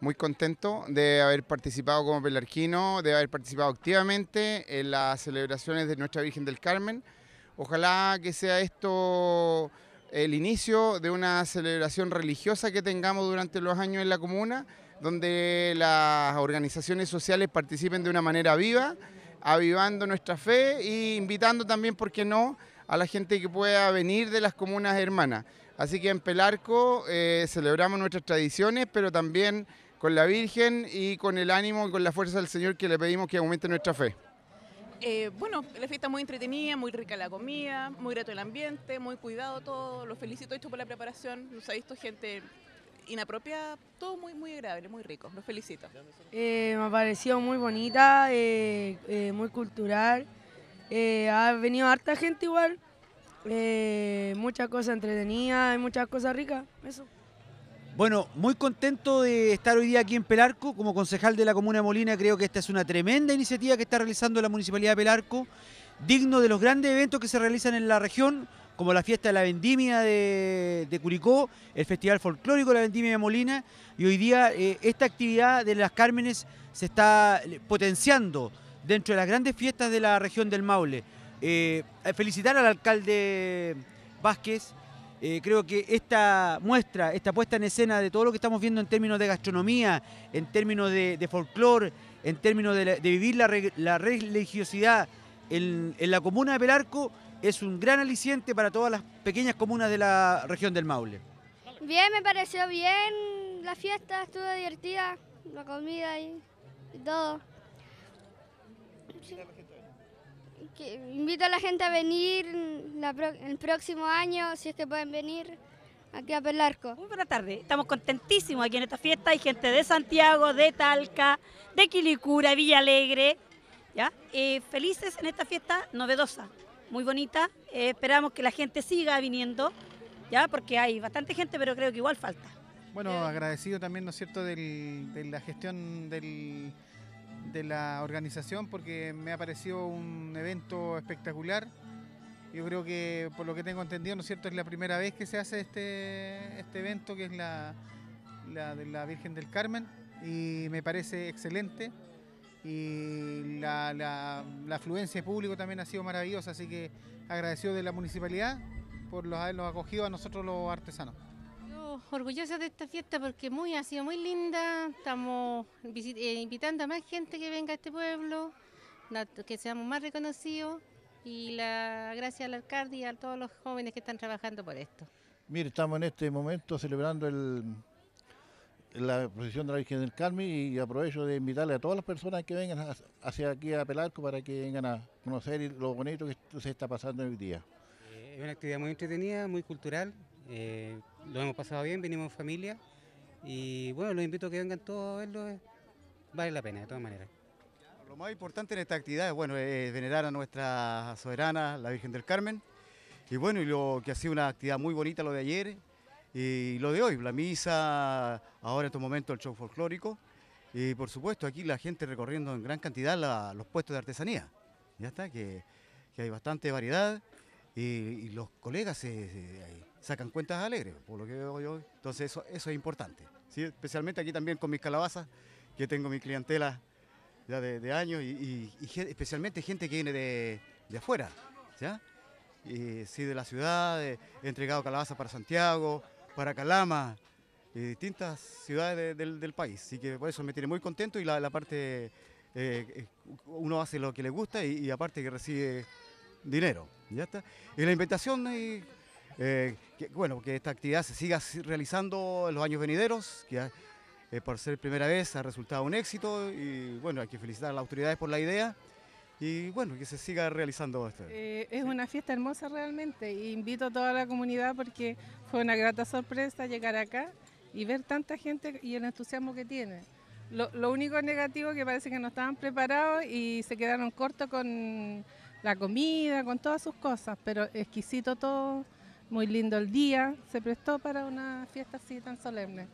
muy contento de haber participado como pelarquino, de haber participado activamente en las celebraciones de Nuestra Virgen del Carmen. Ojalá que sea esto el inicio de una celebración religiosa que tengamos durante los años en la comuna, donde las organizaciones sociales participen de una manera viva, avivando nuestra fe e invitando también, ¿por qué no?, a la gente que pueda venir de las comunas hermanas. Así que en Pelarco eh, celebramos nuestras tradiciones, pero también con la Virgen y con el ánimo y con la fuerza del Señor que le pedimos que aumente nuestra fe. Eh, bueno, la fiesta muy entretenida, muy rica la comida, muy grato el ambiente, muy cuidado todo. Los felicito hecho por la preparación. Nos ha visto gente inapropiada, todo muy, muy agradable, muy rico. Los felicito. Eh, me ha parecido muy bonita, eh, muy cultural. ha venido harta gente igual. muchas cosas entretenidas muchas cosas ricas. Eso. Bueno, muy contento de estar hoy día aquí en Pelarco. Como concejal de la Comuna de Molina creo que esta es una tremenda iniciativa que está realizando la Municipalidad de Pelarco, digno de los grandes eventos que se realizan en la región, como la fiesta de la vendimia de, Curicó, el Festival Folclórico de la Vendimia de Molina, y hoy día eh, esta actividad de las Cármenes se está eh, potenciando dentro de las grandes fiestas de la región del Maule. Eh, felicitar al alcalde Vázquez, eh, creo que esta muestra, esta puesta en escena de todo lo que estamos viendo en términos de gastronomía, en términos de, de folclore, en términos de, vivir la, religiosidad en, la comuna de Pelarco, es un gran aliciente para todas las pequeñas comunas de la región del Maule. Bien, me pareció bien la fiesta, estuvo divertida, la comida y, todo invito a la gente a venir el próximo año, si es que pueden venir aquí a Pelarco. Muy buena tarde, estamos contentísimos aquí en esta fiesta. Hay gente de Santiago, de Talca, de Quilicura, Villa Alegre. ¿ya? Eh, felices en esta fiesta novedosa, muy bonita. Eh, esperamos que la gente siga viniendo, ya porque hay bastante gente, pero creo que igual falta. Bueno, eh, agradecido también, ¿no es cierto?, de la gestión del de la organización porque me ha parecido un evento espectacular. Yo creo que, por lo que tengo entendido, ¿no es cierto?, es la primera vez que se hace este, este evento, que es la, de la Virgen del Carmen, y me parece excelente. Y la, afluencia de público también ha sido maravillosa, así que agradecido de la municipalidad por los, habernos acogido a nosotros los artesanos. Yo orgullosa de esta fiesta porque muy, ha sido muy linda, estamos eh, invitando a más gente que venga a este pueblo, que seamos más reconocidos y la gracias al alcalde y a todos los jóvenes que están trabajando por esto. Mire, estamos en este momento celebrando la procesión de la Virgen del Carmen y aprovecho de invitarle a todas las personas que vengan hacia aquí a Pelarco para que vengan a conocer lo bonito que se está pasando hoy día. Eh, es una actividad muy entretenida, muy cultural, eh, lo hemos pasado bien, venimos en familia y bueno, los invito a que vengan todos a verlo, eh, vale la pena de todas maneras. Lo más importante en esta actividad es bueno, eh, venerar a nuestra soberana, la Virgen del Carmen. Y bueno, y lo que ha sido una actividad muy bonita lo de ayer y lo de hoy, la misa, ahora en estos momentos el show folclórico. Y por supuesto aquí la gente recorriendo en gran cantidad los puestos de artesanía. Ya está, que, hay bastante variedad y, los colegas sacan cuentas alegres, por lo que veo yo. Entonces eso, eso es importante. Especialmente aquí también con mis calabazas, que tengo mi clientela ya de, años y, especialmente gente que viene de, afuera. ¿ya? Y, sí, de la ciudad, he entregado calabazas para Santiago, para Calama, y distintas ciudades del, país. Así que por eso me tiene muy contento y la, parte, eh, eh, uno hace lo que le gusta y, aparte que recibe dinero. ¿ya está? Y la invitación... Eh, bueno, que esta actividad se siga realizando en los años venideros, que eh, por ser primera vez ha resultado un éxito y bueno, hay que felicitar a las autoridades por la idea y bueno, que se siga realizando esto. Eh, es una fiesta hermosa realmente y invito a toda la comunidad porque fue una grata sorpresa llegar acá y ver tanta gente y el entusiasmo que tiene. Lo, lo único negativo que parece que no estaban preparados y se quedaron cortos con la comida, con todas sus cosas, pero exquisito todo muy lindo el día, se prestó para una fiesta así tan solemne.